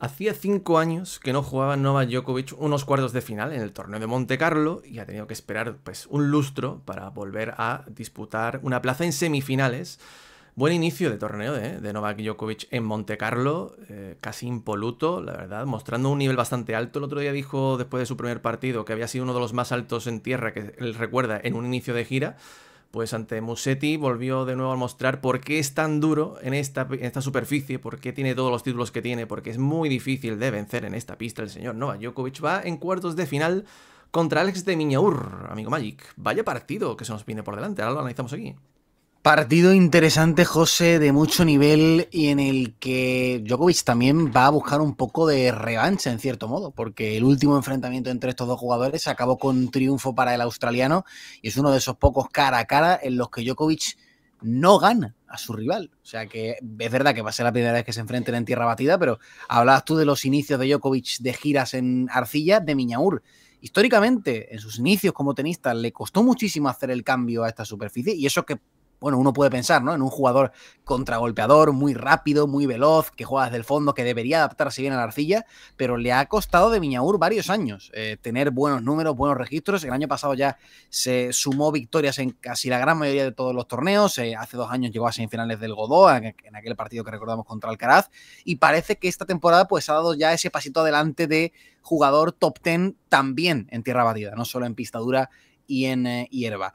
Hacía cinco años que no jugaba Novak Djokovic unos cuartos de final en el torneo de Monte Carlo y ha tenido que esperar pues, un lustro para volver a disputar una plaza en semifinales. Buen inicio de torneo ¿eh? de Novak Djokovic en Monte Carlo, eh, casi impoluto, la verdad, mostrando un nivel bastante alto. El otro día dijo, después de su primer partido, que había sido uno de los más altos en tierra que él recuerda en un inicio de gira pues ante Musetti volvió de nuevo a mostrar por qué es tan duro en esta, esta superficie, por qué tiene todos los títulos que tiene, porque es muy difícil de vencer en esta pista el señor Novak Djokovic. Va en cuartos de final contra Alex de Miñaur, amigo Magic. Vaya partido que se nos viene por delante, ahora lo analizamos aquí. Partido interesante, José, de mucho nivel y en el que Djokovic también va a buscar un poco de revancha, en cierto modo, porque el último enfrentamiento entre estos dos jugadores acabó con triunfo para el australiano y es uno de esos pocos cara a cara en los que Djokovic no gana a su rival. O sea que es verdad que va a ser la primera vez que se enfrenten en tierra batida, pero hablabas tú de los inicios de Djokovic de giras en arcilla de Miñaur históricamente, en sus inicios como tenista, le costó muchísimo hacer el cambio a esta superficie y eso que bueno, uno puede pensar, ¿no? En un jugador contragolpeador, muy rápido, muy veloz, que juega desde el fondo, que debería adaptarse bien a la arcilla, pero le ha costado de Miñaur varios años eh, tener buenos números, buenos registros. El año pasado ya se sumó victorias en casi la gran mayoría de todos los torneos. Eh, hace dos años llegó a semifinales del Godó, en, aquel partido que recordamos contra Alcaraz, y parece que esta temporada pues ha dado ya ese pasito adelante de jugador top ten también en tierra batida, no solo en pistadura y en eh, hierba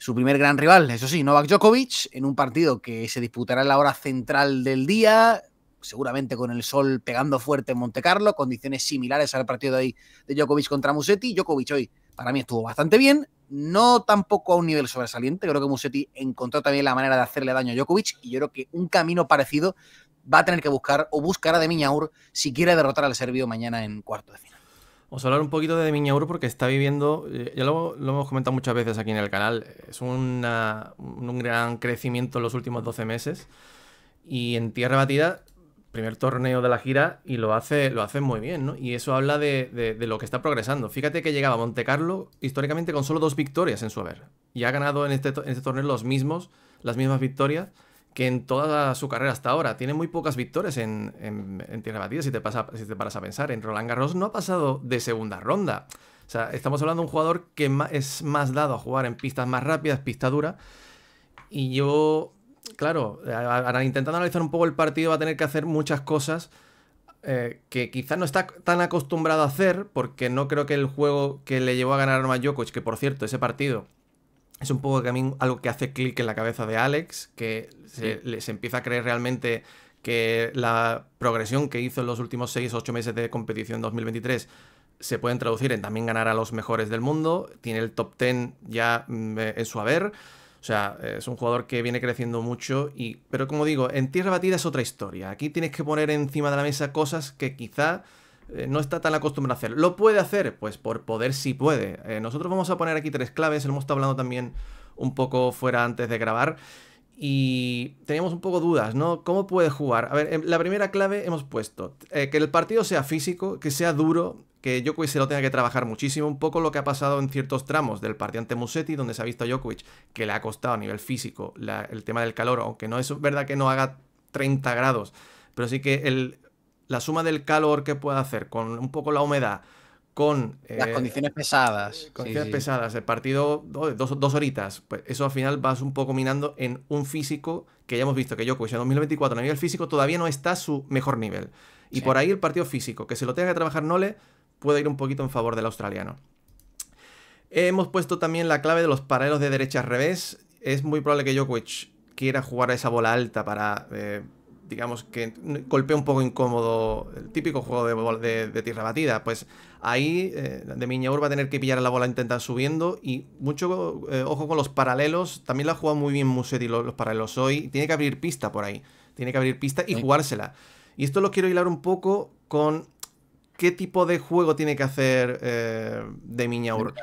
su primer gran rival, eso sí, Novak Djokovic, en un partido que se disputará en la hora central del día, seguramente con el sol pegando fuerte en Monte Carlo, condiciones similares al partido de ahí de Djokovic contra Musetti. Djokovic hoy para mí estuvo bastante bien, no tampoco a un nivel sobresaliente, creo que Musetti encontró también la manera de hacerle daño a Djokovic y yo creo que un camino parecido va a tener que buscar o buscará de Miñaur si quiere derrotar al serbio mañana en cuarto de final. Os hablar un poquito de Miñauro porque está viviendo, eh, ya lo, hemos comentado muchas veces aquí en el canal, es un gran crecimiento en los últimos 12 meses y en tierra batida, primer torneo de la gira y lo hace, lo muy bien, ¿no? Y eso habla de, lo que está progresando. Fíjate que llegaba a Monte Carlo históricamente con solo dos victorias en su haber y ha ganado en este, en este torneo los mismos, las mismas victorias que en toda su carrera hasta ahora. Tiene muy pocas victorias en, en, en tierra batida, si te, pasa, si te paras a pensar. En Roland Garros no ha pasado de segunda ronda. O sea, estamos hablando de un jugador que es más dado a jugar en pistas más rápidas, pista dura. Y yo, claro, ahora intentando analizar un poco el partido, va a tener que hacer muchas cosas eh, que quizás no está tan acostumbrado a hacer, porque no creo que el juego que le llevó a ganar a Djokovic, que por cierto, ese partido es un poco también algo que hace clic en la cabeza de Alex, que se, les empieza a creer realmente que la progresión que hizo en los últimos 6 o 8 meses de competición 2023 se pueden traducir en también ganar a los mejores del mundo, tiene el top 10 ya mm, eh, en su haber. O sea, es un jugador que viene creciendo mucho y... Pero como digo, en tierra batida es otra historia. Aquí tienes que poner encima de la mesa cosas que quizá eh, no está tan acostumbrado a hacerlo. ¿Lo puede hacer? Pues por poder sí puede. Eh, nosotros vamos a poner aquí tres claves, lo hemos estado hablando también un poco fuera antes de grabar. Y teníamos un poco dudas, ¿no? ¿Cómo puede jugar? A ver, em, la primera clave hemos puesto eh, que el partido sea físico, que sea duro, que Djokovic se lo tenga que trabajar muchísimo, un poco lo que ha pasado en ciertos tramos del partido ante Musetti, donde se ha visto a Djokovic que le ha costado a nivel físico el tema del calor, aunque no es verdad que no haga 30 grados, pero sí que el la suma del calor que pueda hacer con un poco la humedad, con... Las eh, condiciones pesadas. Eh, condiciones pesadas, el partido dos, dos, horitas, pues eso al final vas un poco minando en un físico que ya hemos visto que Djokovic en 2024 a nivel físico todavía no está a su mejor nivel. Y por ahí el partido físico, que se lo tenga que trabajar Nole, puede ir un poquito en favor del australiano. Hemos puesto también la clave de los paralelos de derecha al revés. Es muy probable que Djokovic quiera jugar a esa bola alta para... Eh, digamos, que golpea un poco incómodo, el típico juego de, de, tierra batida, pues ahí eh, de Miñaur va a tener que pillar a la bola intentar subiendo y mucho eh, ojo con los paralelos, también la ha jugado muy bien Musetti los, paralelos hoy, tiene que abrir pista por ahí, tiene que abrir pista y jugársela. Y esto lo quiero hilar un poco con qué tipo de juego tiene que hacer eh, de Miñaur.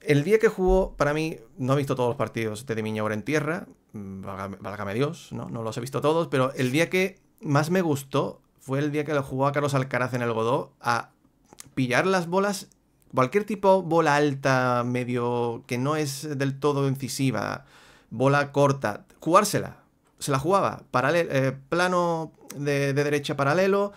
El día que jugó, para mí, no he visto todos los partidos de mi ahora en tierra, mm, válgame Dios, ¿no? no los he visto todos, pero el día que más me gustó fue el día que lo jugó a Carlos Alcaraz en el Godó a pillar las bolas, cualquier tipo bola alta, medio que no es del todo incisiva, bola corta, jugársela. Se la jugaba, eh, plano de derecha paralelo,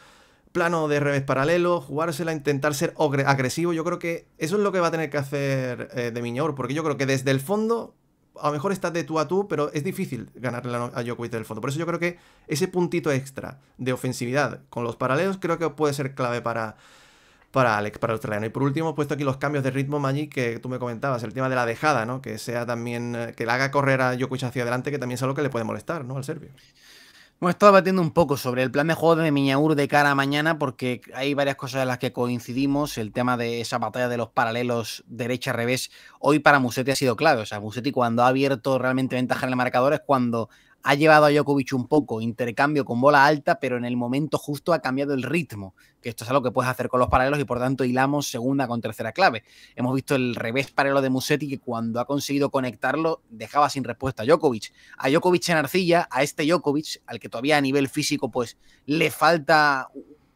plano de revés paralelo, jugársela, intentar ser agresivo. Yo creo que eso es lo que va a tener que hacer eh, de Miñor, porque yo creo que desde el fondo, a lo mejor está de tú a tú, pero es difícil ganarle a Djokovic desde el fondo. Por eso yo creo que ese puntito extra de ofensividad con los paralelos creo que puede ser clave para, para Alex, para el australiano. Y por último, he puesto aquí los cambios de ritmo, Magic, que tú me comentabas, el tema de la dejada, ¿no? Que sea también, eh, que le haga correr a Djokovic hacia adelante, que también es algo que le puede molestar, ¿no? Al serbio. Hemos estado debatiendo un poco sobre el plan de juego de Miñaur de cara a mañana, porque hay varias cosas en las que coincidimos. El tema de esa batalla de los paralelos derecha-revés, hoy para Musetti ha sido claro, O sea, Musetti cuando ha abierto realmente ventaja en el marcador es cuando ha llevado a Djokovic un poco, intercambio con bola alta, pero en el momento justo ha cambiado el ritmo, que esto es algo que puedes hacer con los paralelos y por tanto hilamos segunda con tercera clave. Hemos visto el revés paralelo de Musetti que cuando ha conseguido conectarlo dejaba sin respuesta a Djokovic. A Djokovic en arcilla, a este Djokovic, al que todavía a nivel físico pues le falta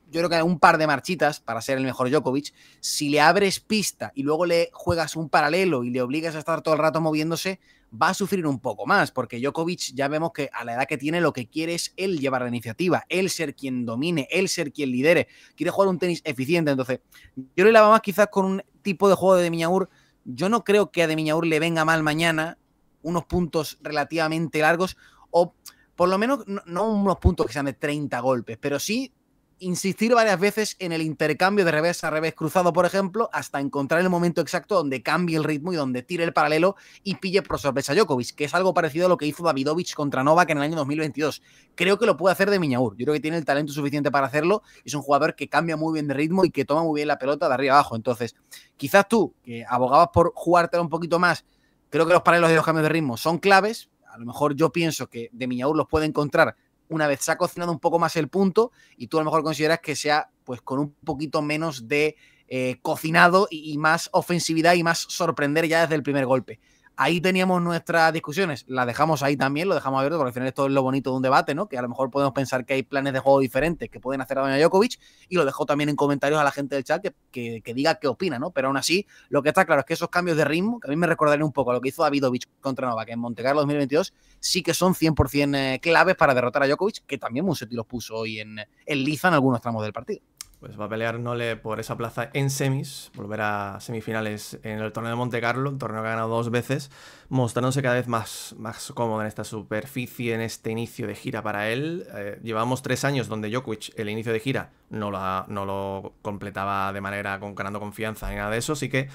yo creo que un par de marchitas para ser el mejor Djokovic, si le abres pista y luego le juegas un paralelo y le obligas a estar todo el rato moviéndose, va a sufrir un poco más, porque Djokovic ya vemos que a la edad que tiene lo que quiere es él llevar la iniciativa, él ser quien domine, él ser quien lidere, quiere jugar un tenis eficiente, entonces yo lo lavaba más quizás con un tipo de juego de Demiñaur, yo no creo que a Miñaur le venga mal mañana unos puntos relativamente largos o por lo menos no, no unos puntos que sean de 30 golpes, pero sí insistir varias veces en el intercambio de revés a revés cruzado, por ejemplo, hasta encontrar el momento exacto donde cambie el ritmo y donde tire el paralelo y pille por sorpresa a Djokovic, que es algo parecido a lo que hizo Davidovich contra Novak en el año 2022. Creo que lo puede hacer de Miñaur. Yo creo que tiene el talento suficiente para hacerlo. Es un jugador que cambia muy bien de ritmo y que toma muy bien la pelota de arriba abajo. Entonces, quizás tú, que abogabas por jugártelo un poquito más, creo que los paralelos y los cambios de ritmo son claves. A lo mejor yo pienso que de Miñaur los puede encontrar una vez se ha cocinado un poco más el punto y tú a lo mejor consideras que sea pues con un poquito menos de eh, cocinado y, más ofensividad y más sorprender ya desde el primer golpe ahí teníamos nuestras discusiones, las dejamos ahí también, lo dejamos abierto, porque al final esto es lo bonito de un debate, ¿no? Que a lo mejor podemos pensar que hay planes de juego diferentes que pueden hacer a Doña Djokovic, y lo dejo también en comentarios a la gente del chat que, diga qué opina, ¿no? Pero aún así, lo que está claro es que esos cambios de ritmo, que a mí me recordaré un poco lo que hizo Davidovich contra Novak en Monte Carlo 2022, sí que son 100% eh, claves para derrotar a Djokovic, que también Musetti los puso hoy en, en liza en algunos tramos del partido pues va a pelear Nole por esa plaza en semis, volver a semifinales en el torneo de Monte Carlo, un torneo que ha ganado dos veces, mostrándose cada vez más, más cómodo en esta superficie, en este inicio de gira para él. Eh, llevamos tres años donde Djokovic el inicio de gira no lo, no lo completaba de manera con, ganando confianza ni nada de eso, así que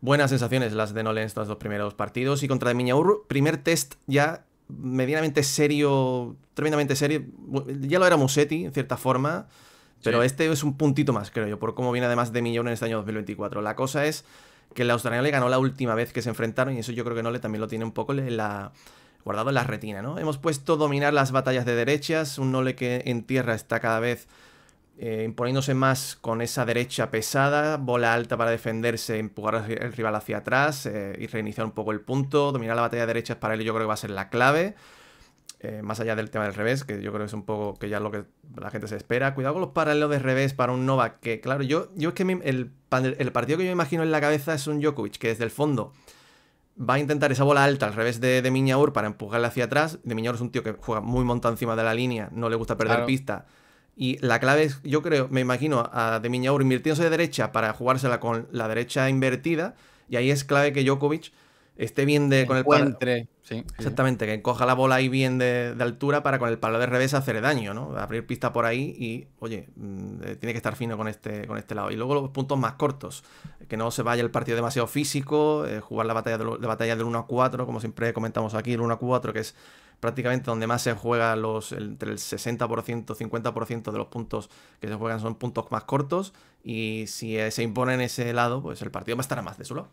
buenas sensaciones las de Nole en estos dos primeros partidos y contra de Miñaur, primer test ya medianamente serio, tremendamente serio, ya lo era Musetti en cierta forma pero este es un puntito más, creo yo, por cómo viene además de Millón en este año 2024. La cosa es que el australiano le ganó la última vez que se enfrentaron y eso yo creo que Nole también lo tiene un poco la guardado en la retina, ¿no? Hemos puesto dominar las batallas de derechas, un Nole que en tierra está cada vez eh, imponiéndose más con esa derecha pesada, bola alta para defenderse, empujar al rival hacia atrás eh, y reiniciar un poco el punto, dominar la batalla de derechas para él yo creo que va a ser la clave. Eh, más allá del tema del revés, que yo creo que es un poco que ya es lo que la gente se espera. Cuidado con los paralelos de revés para un Novak, que claro, yo, yo es que el, partido que yo me imagino en la cabeza es un Djokovic, que desde el fondo va a intentar esa bola alta al revés de, de Miñaur para empujarle hacia atrás. De Miñaur es un tío que juega muy montado encima de la línea, no le gusta perder pista. Y la clave es, yo creo, me imagino a De Miñaur invirtiéndose de derecha para jugársela con la derecha invertida. Y ahí es clave que Djokovic esté bien de, con el palo. Sí, Exactamente, que coja la bola ahí bien de, altura para con el palo de revés hacer daño, ¿no? Abrir pista por ahí y, oye, mm, eh, tiene que estar fino con este, con este lado. Y luego los puntos más cortos, que no se vaya el partido demasiado físico, eh, jugar la batalla, de, la batalla del 1 a 4, como siempre comentamos aquí, el 1 a 4, que es prácticamente donde más se juega los, entre el 60%, 50% de los puntos que se juegan son puntos más cortos y si se impone en ese lado, pues el partido va a estar más de su lado.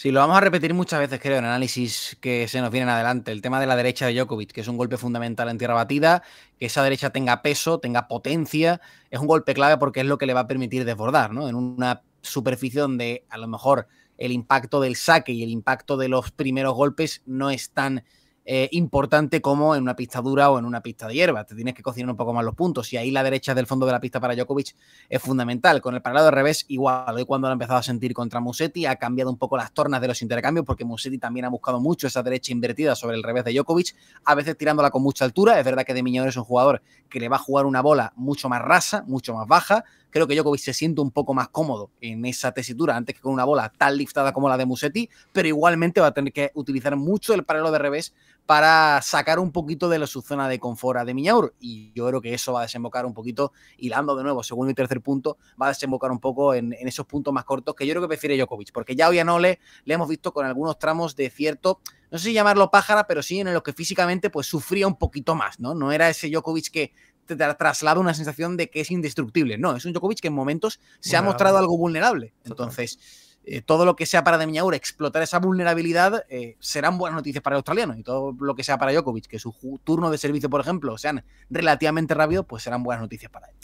Sí, lo vamos a repetir muchas veces, creo, en análisis que se nos vienen adelante. El tema de la derecha de Djokovic, que es un golpe fundamental en tierra batida, que esa derecha tenga peso, tenga potencia, es un golpe clave porque es lo que le va a permitir desbordar, ¿no? En una superficie donde a lo mejor el impacto del saque y el impacto de los primeros golpes no están... Eh, importante como en una pista dura o en una pista de hierba. Te tienes que cocinar un poco más los puntos. Y ahí la derecha del fondo de la pista para Djokovic es fundamental. Con el paralelo de revés, igual. Hoy cuando lo ha empezado a sentir contra Musetti, ha cambiado un poco las tornas de los intercambios porque Musetti también ha buscado mucho esa derecha invertida sobre el revés de Djokovic, a veces tirándola con mucha altura. Es verdad que De Miñón es un jugador que le va a jugar una bola mucho más rasa, mucho más baja, creo que Djokovic se siente un poco más cómodo en esa tesitura antes que con una bola tan liftada como la de Musetti, pero igualmente va a tener que utilizar mucho el paralelo de revés para sacar un poquito de su zona de confort de Miñaur y yo creo que eso va a desembocar un poquito, hilando de nuevo, segundo y tercer punto, va a desembocar un poco en, esos puntos más cortos que yo creo que prefiere Djokovic, porque ya hoy a Nole le hemos visto con algunos tramos de cierto no sé si llamarlo pájara, pero sí en los que físicamente pues sufría un poquito más, ¿no? No era ese Djokovic que te traslada una sensación de que es indestructible. No, es un Djokovic que en momentos se ha mostrado algo vulnerable. Entonces, eh, todo lo que sea para Demiaur explotar esa vulnerabilidad eh, serán buenas noticias para el australiano. Y todo lo que sea para Djokovic, que su turno de servicio, por ejemplo, sean relativamente rápido, pues serán buenas noticias para él.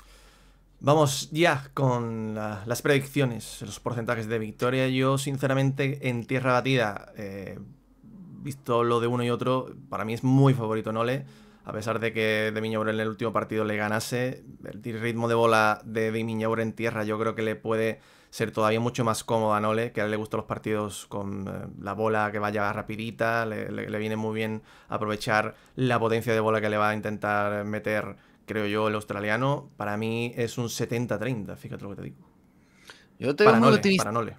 Vamos ya con las predicciones, los porcentajes de victoria. Yo, sinceramente, en tierra batida, eh, visto lo de uno y otro, para mí es muy favorito Nole. A pesar de que De Miñaure en el último partido le ganase, el ritmo de bola de De Miñaure en tierra yo creo que le puede ser todavía mucho más cómodo a Nole, que a él le gustan los partidos con eh, la bola que vaya rapidita, le, viene muy bien aprovechar la potencia de bola que le va a intentar meter, creo yo, el australiano. Para mí es un 70-30, fíjate lo que te digo. Yo te para Nole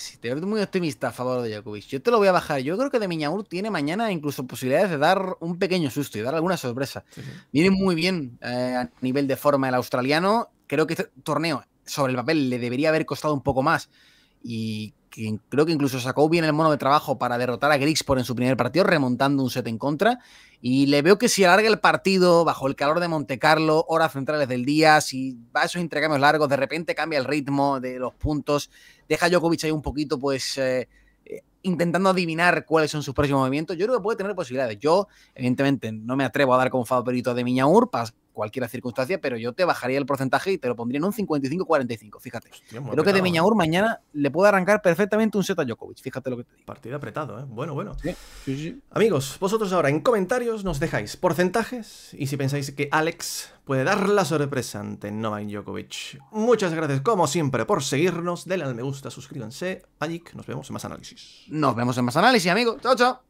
si te veo muy optimista a favor de Jakovic. yo te lo voy a bajar. Yo creo que de Miñaur tiene mañana incluso posibilidades de dar un pequeño susto y dar alguna sorpresa. Viene muy bien eh, a nivel de forma el australiano. Creo que este torneo sobre el papel le debería haber costado un poco más. Y que creo que incluso sacó bien el mono de trabajo para derrotar a por en su primer partido, remontando un set en contra. Y le veo que si alarga el partido bajo el calor de Monte Carlo, horas centrales del día, si va a esos intercambios largos, de repente cambia el ritmo de los puntos, deja a Djokovic ahí un poquito, pues. Eh, eh, intentando adivinar cuáles son sus próximos movimientos, yo creo que puede tener posibilidades. Yo, evidentemente, no me atrevo a dar con favorito de Urpas, cualquier circunstancia, pero yo te bajaría el porcentaje y te lo pondría en un 55-45, fíjate. Creo que de Miñaur ¿eh? mañana le puede arrancar perfectamente un set a Djokovic, fíjate lo que te digo. Partido apretado, ¿eh? Bueno, bueno. Amigos, vosotros ahora en comentarios nos dejáis porcentajes y si pensáis que Alex puede dar la sorpresa ante Novak Djokovic. Muchas gracias, como siempre, por seguirnos, denle al me gusta, suscríbanse, Magic, nos vemos en más análisis. Nos vemos en más análisis, amigos. Chao, chao.